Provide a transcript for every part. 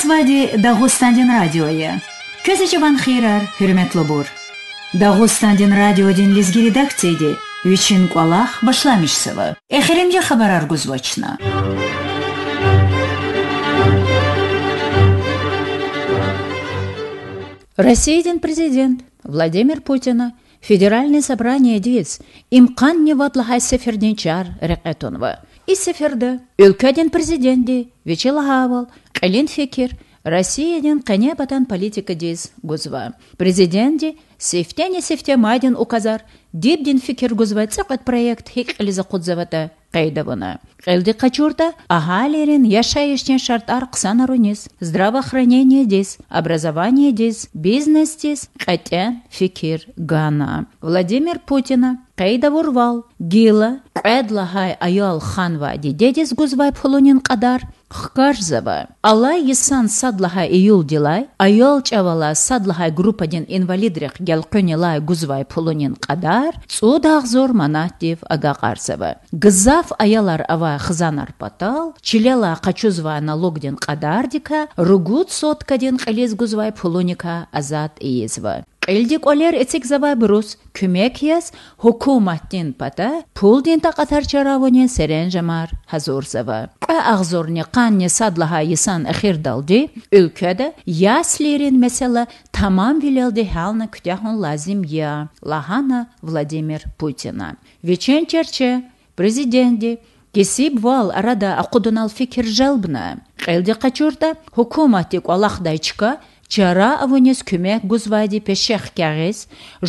Асвади Дагустандин радиоя. Көзечеван хейрар, хүрметлі бұр. Дагустандин радиоден денлізгі редакцияде, үчін куалах башламишсывы. Эхерінге хабар аргузвачна. Россияден президент Владимир Путина Федеральный собрание дейс, имқан не ватлахай сеферден чар рәқәтонва. И сеферді, өлкәден президенті, вечелағавал, Әлен фекер Россияден қане батан политика дейіз гузва. Президенде сефтяне сефте маден указар. Дебден фекер гузва цықат проект хек әлізі Кайда бұны? Қылды качурда ахалерин яшайыштен шарттар қысан арунез. Здравоохранение дез, образование дез, бизнес дез, қаттен фикир гана. Владимир Путина қайда бұрвал, гила, әдлахай аял ва дедедес гузбай пхолунин қадар, Хкарзава. Алай есан садлаха июл дилай, айол чавала садлаха группаден инвалидрих гелкөнилай гузвай пулунин қадар, цудағзор манатив ага қарзава. Гыза Лав аялар ава хызанар патал, чиляла качузва налогден кадардика, ругут соткаден калезгузвай пулоника азат иезва. Элдик олер этик забай брус, кюмек яс, хукуматтин пата, пулдин та катар чаравонен серен жамар хазур зава. Ка агзорни канни садлаха исан ахир далди, ülkede яслерин mesela tamam vileldi halna kütahon lazim ya, lahana Vladimir Putina. Вечен черче президенди кесіп вал арада акудунал фикир жалбна кэлди качурда хукумати калахдайчка чара аванес кӯмек гузвайди пешех кягес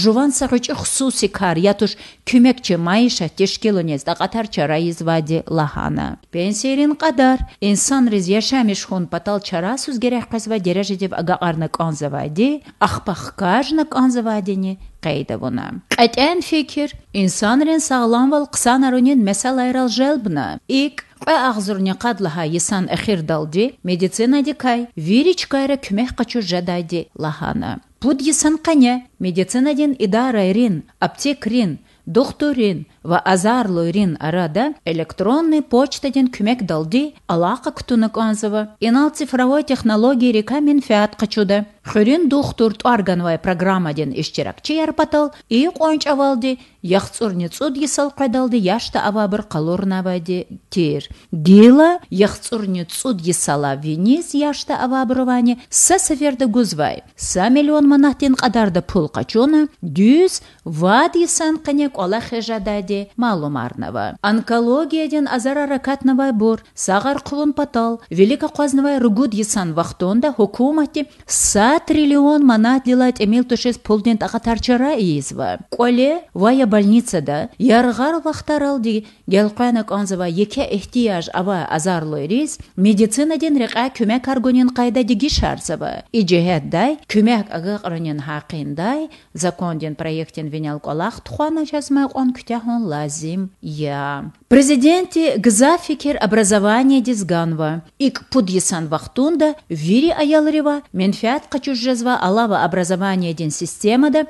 жуван саручи хусуси кар ятуш кӯмекчи маиша тишкилунез да қатар чара извайди лаҳана пенсиерин қадар инсанриз яшамиш хун патал чара сузгерех қизва дережедев агақарнак анзавайди ахпахкажнак анзавайдини qeydavuna. Qətən fikir, insanların sağlam və qısa narunun məsəl ayrılcəlbna. İk Бағзурне қадлаға есан әхір далди, медицина декай, виричкайра күмек қачу жадайди лаханы. Пуд есан қане, медицина ден идара рин, аптек рин, рин, ва рин арада электронный почтаден күмек далди алақы күтінік онзывы инал цифровой технология река мен фиат қачуды Хөрін доктор туарганвай программаден иштеракче ярпатал, и қонч авалды, яхцур цуд есал қайдалды, яшта авабыр қалорнавайды тер. Гела яхцур цуд есала венез яшта авабырвани са саферді гузвай. Са миллион манақтен қадарды пул қачона, дүз вад есан қанек ола хежадады малумарнава. Онкологияден азара ракатнавай бур, сағар құлын патал, велика квазнавай ругуд есан вақтонда хукумати са триллион манат лилать эмил тушес пулден тақа тарчара изва. Коле вая больницада ярғар вақтарал ди гелқанак анзава еке ихтияж ава медицина медицинаден реқа көмек аргонен қайда диги шарзава. И дай көмек ага қронен хақиндай законден проектен винялк алақ тухана жазмақ он күтәһон лазим я. Президенти гза фикер образование дизганва. Ик пудисан вахтунда вири аялрева менфиат чужезва алава образование ден системада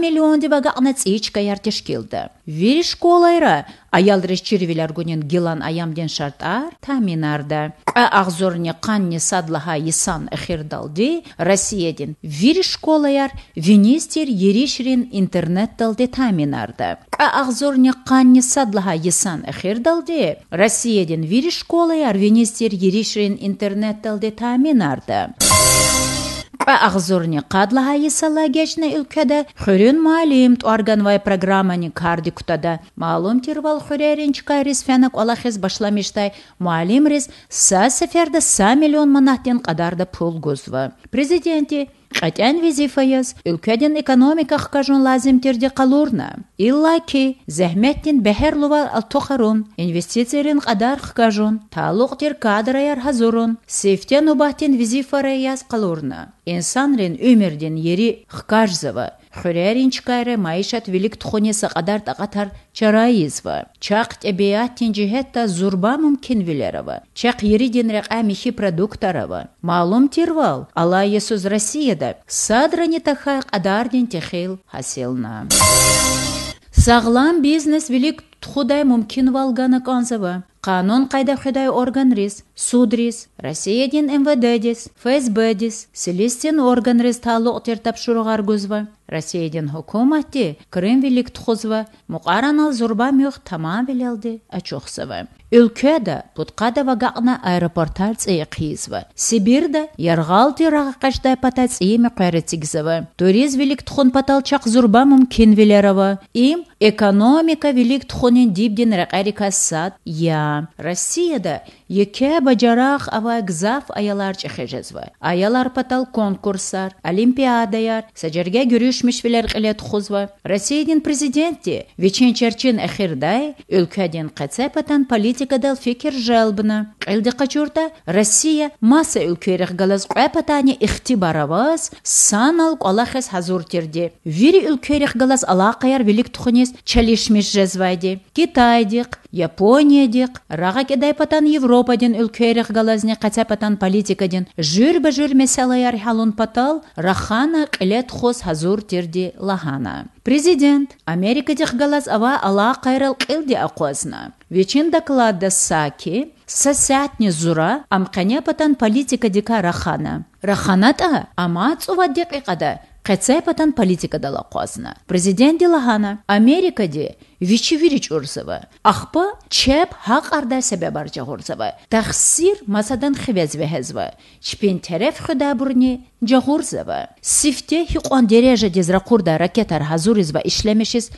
миллион леондевага анацичка яртишкилда. Вир школайра аялдырыш червелергунен гилан аямден шартар таминарда. А агзорне канне садлаха исан эхирдалди Россияден вир школаяр винистер еришрин интернет талде таминарда. А агзорне канне садлаха исан эхирдалди Россияден вир школаяр винистер еришрин интернет талде таминарда. Агзурни қадла кешіне үлкеді хурин малим орган вай программани карди кутада. Малум тирвал хуреринчка рисфенак алахиз башламиштай малим рис са сәферді са миллион манақтен қадарда пул гузва. Президенти Шатян визифаяз өлкәдән экономика хакажон лазим терде калурна. Иллаки зәхмәттен бәһәрлува алтохарун инвестициялен кадар хакажон талук тер кадраяр хазурун сейфтен убахтен визифараяз калурна. Инсан рен өмерден ери чарайыз ба. Чақ тухоне сакьадар тӀакьатар зұрба мүмкін чахъ ба. Чақ зурба мумкин вилерава чахъ ба. кьамихи продуктарава маълум тервал алайя сөз россияда садрани таха ден техил ҳасилна сағлам бизнес мүмкін тухудай қанзы ба. Қанон қайда құдай орган рез, суд рез, Россияден МВД дез, ФСБ дез, селестен орган рез талы ұтер тапшырығар көзва. Россияден де, Крым велик тұқызва, мұқаранал зұрба мөқ тама велелді әчоқсыва. Үлкәдә, путқада вагақна аэропортальция қиызва. Сибирда ярғалты рағақашда патация мәқәрі тігзіва. Туриз велик тұқын паталчақ зұрба мүмкен Им экономика велик тхонин дибдин рәқәрика я россияда еке бажарақ ава гзав аялар чехежезва аялар патал конкурсар олимпиадаяр саджерге гүрүшмиш билер қилет хузва россиядин президенти вечен черчин ахирдай өлкәдин қаца патан фикер жалбына қилди қачурда россия масса өлкәрих галаз қапатани ихтибараваз санал алахес хазур терде вири өлкәрих галаз алақаяр велик тхонис китай жазвайды. Китайдық, Япониядық, раға кедай патан Европаден үлкеріқ галазне қаця патан политикаден жүр ба жүр месалай патал рахана қылет хос хазур тирди лахана. Президент америкадих галаз ава ала қайрал қылды ақуасына. Вечен докладда Саки сасятни зура амканя патан политика дика рахана. Раханата ама цува дек патан политика дала қуасына. Президент делағана Америкаде вичевирич урсава. Ақпа чәп хақ арда сәбәб аржа ғурсава. Тахсир масадан хивез вехезва. Чпен тәрәф худа бурни джағурзава. Сифте хиқуан дереже дезра құрда ракетар хазуризва ишлемешіз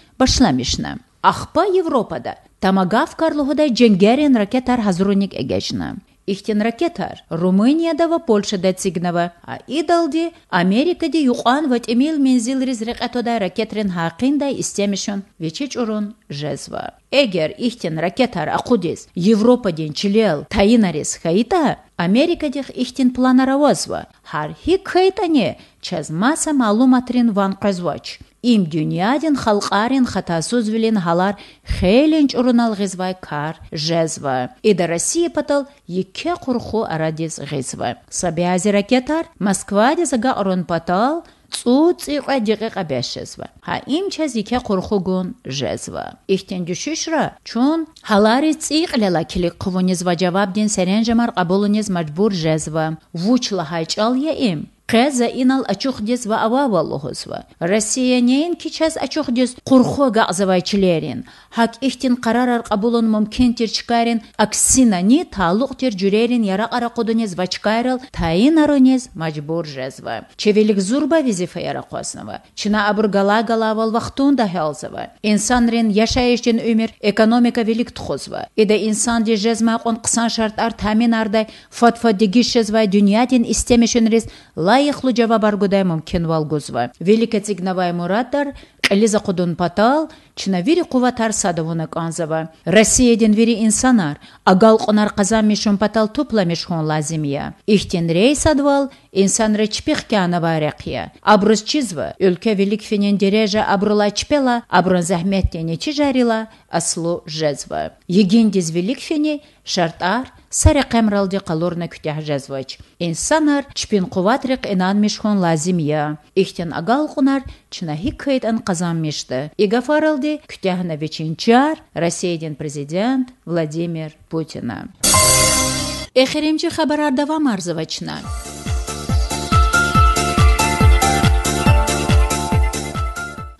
Ақпа Европада тамагав карлығыдай дженгерен ракетар хазуруник әгәжіна. Ихтен ракетар. польша Польшада цигнава. А идалди Америкади юхан ват эмил мензил да ракетрин хақинда истемишон. Вечич урон жезва. Эгер ихтен ракетар ақудис Европаден чилел таинарис хаита, Америкадих ихтен планаравазва. Хар хик хаитане чазмаса малуматрин ван қазвач им дюнядин халқарин хатасуз вилин халар хелен чурунал кар жезва. Ида Россия патал екке курху арадис гызва. Сабиази ракетар Москваде зага орон патал Цуц иқа диқиқа бешезва. Ха имчаз ике қурхугун жезва. Ихтен дюшишра, чун халари циқлела килик қувуниз ва жавабдин саренжамар қабулуниз маҷбур жезва. Вучла хайчал я им. Қәзі инал ачухдес ва ававаллухус ва. Россия нейн кичәс ачухдес қурхога азавайчилерин. Хак ихтин қарарар қабулун мумкин тир чикарин, аксина ни талуқ тир жүрерин яра ара қудунез ва чикарил, таин арунез мажбур жез ва. Чевелик зурба визифа яра қоснава. Чина абургала галавал вахтун да хелзава. Инсан рин яшайыштин өмір экономика велик тұхузва. Иде инсан де жезма қон қысан шарт ар тамин ардай фатфа дегишез ва дүниятин истемешін рез лайыхлы жавабар гудай мөмкин валгузва. Велика цигнавай муратар Элиза Кудун Патал, Чинавири Куватар Садовуна Канзова. Россия вири инсанар, агал құнар қазан мешон Патал тупла мешхон лазимия. Ихтен рей садвал, инсан речпих кянава рекия. Абрус чизва, өлке велик фенен дережа абрула чпела, абрун захметтен жарила, аслу жезва. Егендиз велик фени, шартар, سرق امرالدي قلورنا كتح جزوج انسانر چپين قواترق انان مشخون لازم يا اختن اقال قنار چنا هيكيت ان قزانmışdı. İgafarıldı kütahına veçinçar Rossiyadan prezident Vladimir Putin. Эхеремчи хабарар давам арзывачна.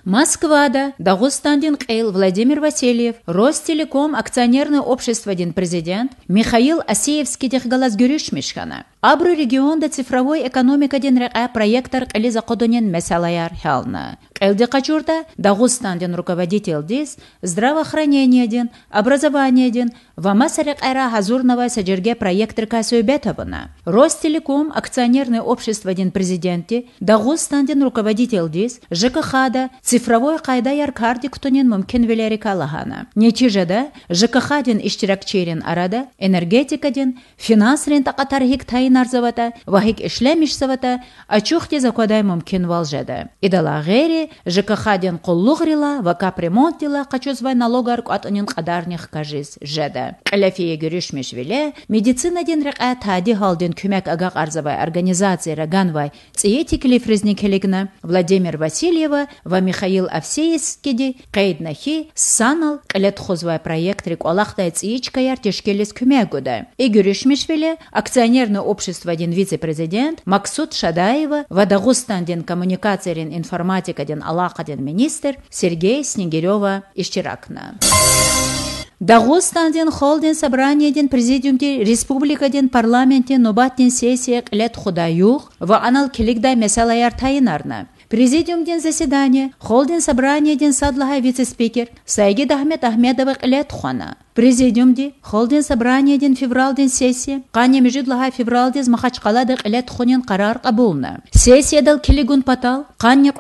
Москвада, Дагустандин Кейл, Владимир Васильев, Ростелеком, акционерное общество «Один президент», Михаил Асеевский техгалас Гюришмишхана. Абру регионда цифровой экономика один РА проектор Элиза Кодонен Месалаяр Хелна. Элди Качурда, Дагустандин руководитель ДИС, здравоохранение один образование ден, Вамасарек Эра Хазурнова Саджерге проектор Касуйбетована. Ростелеком, акционерное общество один президенти, Дагустандин руководитель ДИС, ЖКХда, цифровой цифровой кайдаяр карди күтүнен мүмкүн велерика лахана нетижеде жкх ден иштиракчерин арада энергетика ден финанс рен тақатархик тайын арзавата вахик ишлем ишсавата ачухте закодай мүмкүн валжеде идала гери жкх ден куллуг вака ва капремонт дила качозвай налогар куатынин кадарних кажиз жеде калафие гүришмеш веле медицина ден река тади халден күмәк агак арзавай организация раганвай циетикли фризникелигна владимир васильева ва михаил Михаил Авсеевскиди кайднахи санал клетхозвай проект реколахтай цичкаяр тешкелес кумягуда. И Гюришмишвили, акционерное общество один вице-президент, Максут Шадаева, Вадагустандин коммуникацирин Аллах один министр Сергей Снегирева Ищеракна. дагыстан ден холдин ден собрание ден президиум ден республика ден парламент сессия ва анал киликдай месалаяр тайынарны Президиум ден заседание, холден собрание ден садлаха вице-спикер Сайгид Ахмед Ахмедова кылет хуана. Президиум де холден собрание ден феврал ден сессия, кане межидлаха феврал ден махачкала да хунен дал патал, кане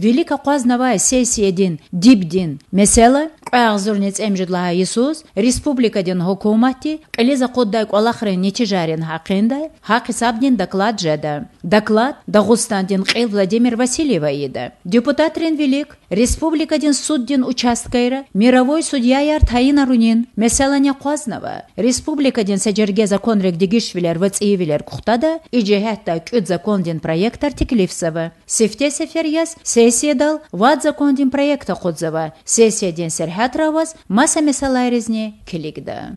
велика Великоқазного сессиядин дибдин месела қағзурниц эмжидлаҳа Иисус республикадин ҳукумати қилиза қуддай қолахрин ничижарин ҳақинда ҳақисабдин доклад жада доклад дағустандин қил Владимир Васильева ида депутатрин велик республикадин суддин участкайра мировой судья яр судьяяр таинарунин меселане қознава республикадин саҷергеза вилер дигишвилер вацивилер кухтада иҷиҳатда кӯд закондин проектар тиклифсава сифте сеферяс се сессия дал вад закондин проекта кудзава сессия день серхат раваз Масса месалайризне Келигда.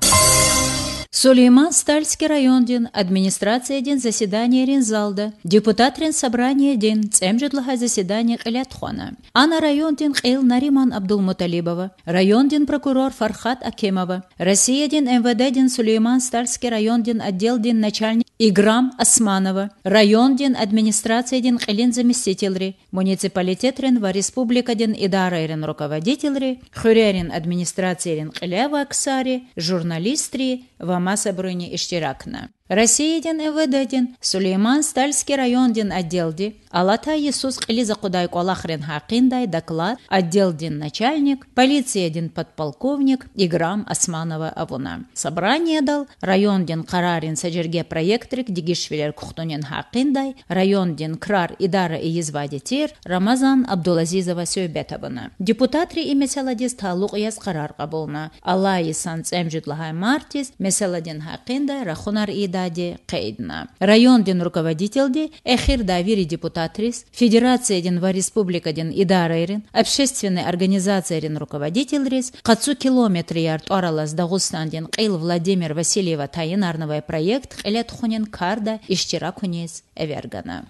Сулейман Стальский район ден, администрация ден заседание Рензалда, депутат Рен собрание ден, цемжедлаха заседание Калятхона. Ана район ден Хейл Нариман Абдулмуталибова, район ден прокурор Фархат Акемова, Россия ден МВД ден Сулейман Стальский район ден отдел ден начальник Играм Османова, район ден администрация ден қылен заместителри, муниципалитет рен ва республика ден идара рен руководителри, хюрерин администрация рен қылева аксари, журналистри, вама сабрыни иштиракна. Россияден эведеден Сулейман Стальский районден отделди Алата Иисус Хлиза Кудай Колахрен Хакиндай доклад отделден начальник, полицияден подполковник и грам Османова Авуна. Собрание дал районден Карарин Саджерге проектрик Дигишвилер кухтунин Хакиндай, районден Крар Идара и Езвадитир Рамазан Абдулазизова Сюбетовна. Депутатри имя Саладис Талук Яс Карар Кабулна. Аллаи Санц Эмджудлахай Мартис, Меселадин хақында рахунар идади қейдна. Райондин руководителди Эхир Давири депутатрис, федерация дин ва республика дин идарайрин, общественной организация рин руководителрис, қацу километр ярд оралас Дағустандин қил Владимир Васильева таинарновый проект хелет хунин карда иштиракунис эвергана.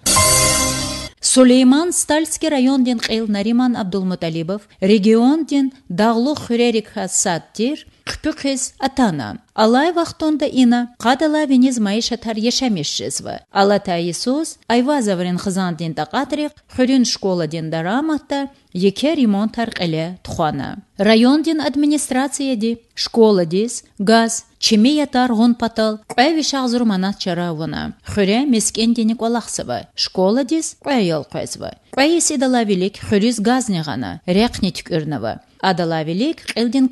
Сулейман Стальский район ден қейл Нариман Абдулмуталибов, регион ден Дағлу Хурерик Хасаттир, Хпюкес Атана. Алай вақтонда ина қадала венез майша тарьешамеш жезвы. Ала таисус айвазаврен хызан ден қатырық, хүрін школа ден дараматта, еке ремонт әлі тұхана. Район ден администрация де, школа дес, газ, чеме ятар ғон патал, әви шағзыр манат чарауына. Хүрі мескен денек олақсывы, школа дес, қөйел қөйзва. Қөйі седалавилік хүріз газ неғана, рәқне түкірнава. Адалавилік қылден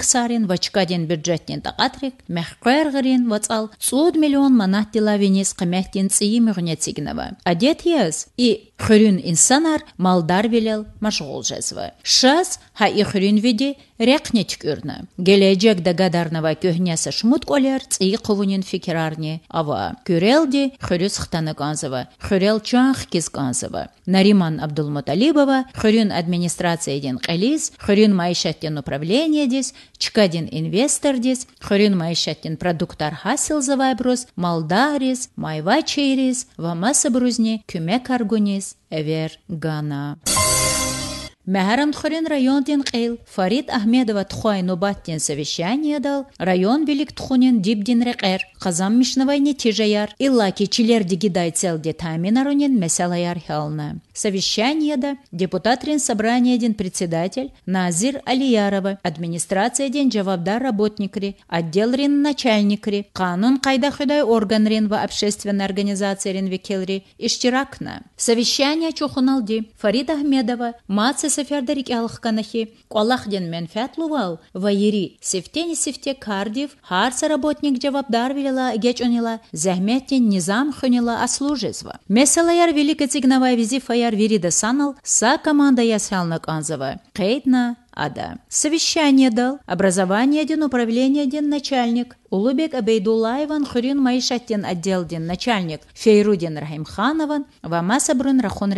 вачқа ден бюджетнен тақатрик, хвэргэрин вацал цуд миллион манат дилавинис қымяттен ции мюгнецигнова. Адет ес и хрюн инсанар малдар велел машғол жазвы. Шас ха и хрюн види Рекнечкүрне. Геледжек дагадарнава көһнәсе шмут колер ци кувунин фикерарни ава. Күрелди хөрес хтаны канзова. чах кис Нариман Абдулмуталибова хөрен администрация ден қалис, хөрен майшаттен управление дес, чкадин инвестор дес, хөрен майшаттен продуктар хасыл завайброс, малдарис, майвачерис, вамаса брузни, күмек аргунис, эвер гана. Мәһәрәм райондин район Фарид Ахмедова тхуай нубаттен совещание дал район велик тхунин дибдин рекер қазам мишнавайне тежаяр иллаки чилер диги дайцел де таминарунин месалаяр хелна. Совещание да депутат рен председатель Назир Алиярова, администрация ден жавабдар работникри, отдел рен начальникри, канун кайда худай орган рен ва общественной организации рен векелри, ишчиракна. Совещание чухуналди Фарид Ахмедова, мацы СССР алых канахи ден мәнфәт лувау вайери сефтени сефте кардив харса работник жавапдар геч гечонила зәхмәттен низам хөнила ослужество. Месалаяр визи фаяр верида санал са команда ясалнак анзава. Кейтна Ада. Совещание дал. Образование один, управление один, начальник. Улубек Абейдулаеван Хурин Отдел один. начальник. Фейрудин Рахимханован. Вама Сабрун Рахон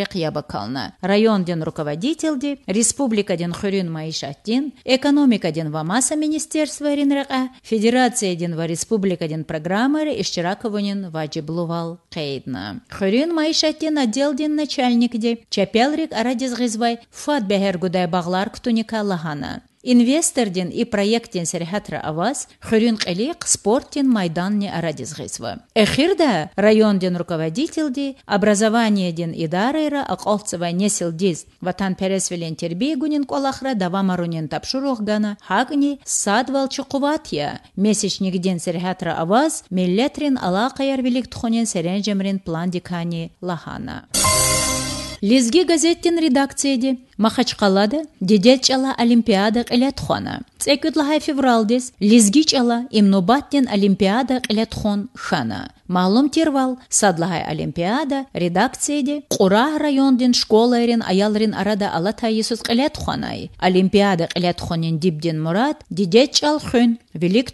Район один. руководитель ди. Республика один. Хурин Майшаттин. Экономика один. Вамаса Министерство Ринрака. Федерация один. Ва Республика один. программы Ишчираковунин Ваджиблувал Кейдна. Хурин Отдел один. начальник ди. Чапелрик Арадизгизвай. Гизвай. Фат Бехергудай Баглар Ктуникал лахана. инвестордин и проекттин серхатра аваз хөрин спортин спорттин майданни арадизгисва. Эхирда райондин руководителди образованиедин идарайра ақолцева диз, ватан пересвелен терби гунин колахра давамарунин тапшуруғгана хагни садвал қуватия месячникдин серхатра аваз миллетрин алақайар велик тхонин серенжемрин план дикани лахана. Лизги газеттин редакцияди махачкалада дедечала олимпиада Цекудла хай февралдес ала имнобаттен олимпиада кылятхон хана маалум тервал садлахай олимпиада редакцияде кура райондин школарен аялрен арада алатайысыз кылятхонай олимпиада кылятхонен дибдин мурат дедечал хөн тебе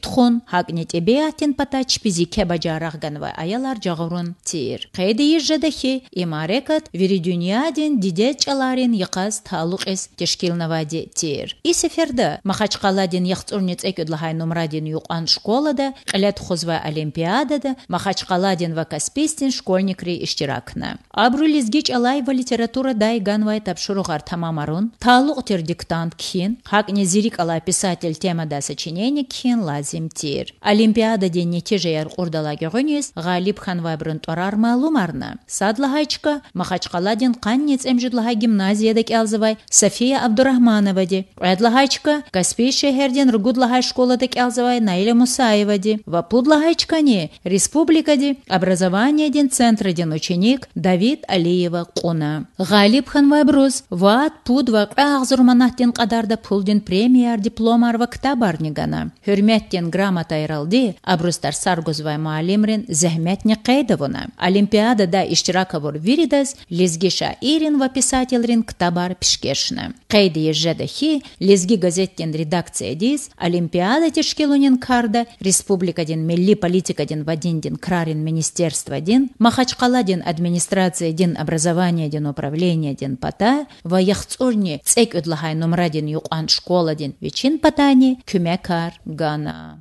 хагнетебеатен патач пизике бажарагганва аялар жагырун тир қайды ежедахи имарекат виридюниаден дедечаларен яқаз талуқ эс тешкилновади тир. И сеферда Махачкаладин яхцурни цекюдлахай номрадин юқан школада, Калет хозва олимпиадада, Махачкаладин ва Каспистин школьникри иштиракна. Абрулизгич алайва литература дай ганвай тапшуругар тамамарун, талуқ тер диктант кин, хак незирик алай писатель темада сочинение кин лазим тир. Олимпиада ден яр урдалаги ғалип Галиб брын торар малумарна. Садлахайчка Махачкаладин каннец эмжидлахай гимназиядек элзы Ахметовой, София Абдурахмановади. Эдлагайчка, Каспий Шехерден Лагай школа дек алзавай Наиля Мусаевади. Республика Республикади, образование ден центр ден ученик Давид Алиева Куна. Галиб Ханвайбрус, Ваат Пудва Ахзурманахтен Кадарда пулдин Премьер диплом арва ктабарнигана. Хюрметтен грамота иралди, Абрустар Саргузвай Маалимрин, Зехметне Кайдавуна. Олимпиада да иштерака вор виридас, Лизгиша Ирин ва писателрин ктабар пш кишкешне. Кайдие жедахи, лезги газеттен редакция дейс, олимпиада тешкелунен карда, республика ден милли политика ден вадин ден крарин министерство ден, махачкала ден администрация ден образование ден управление ден пата, ваяхцорни цек өдлахай номра юкан школа ден вечен патани, кюмекар гана.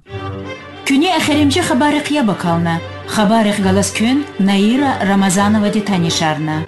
Күне әхеремче хабары қия бакална. Хабары галас күн Наира Рамазанова де танишарна.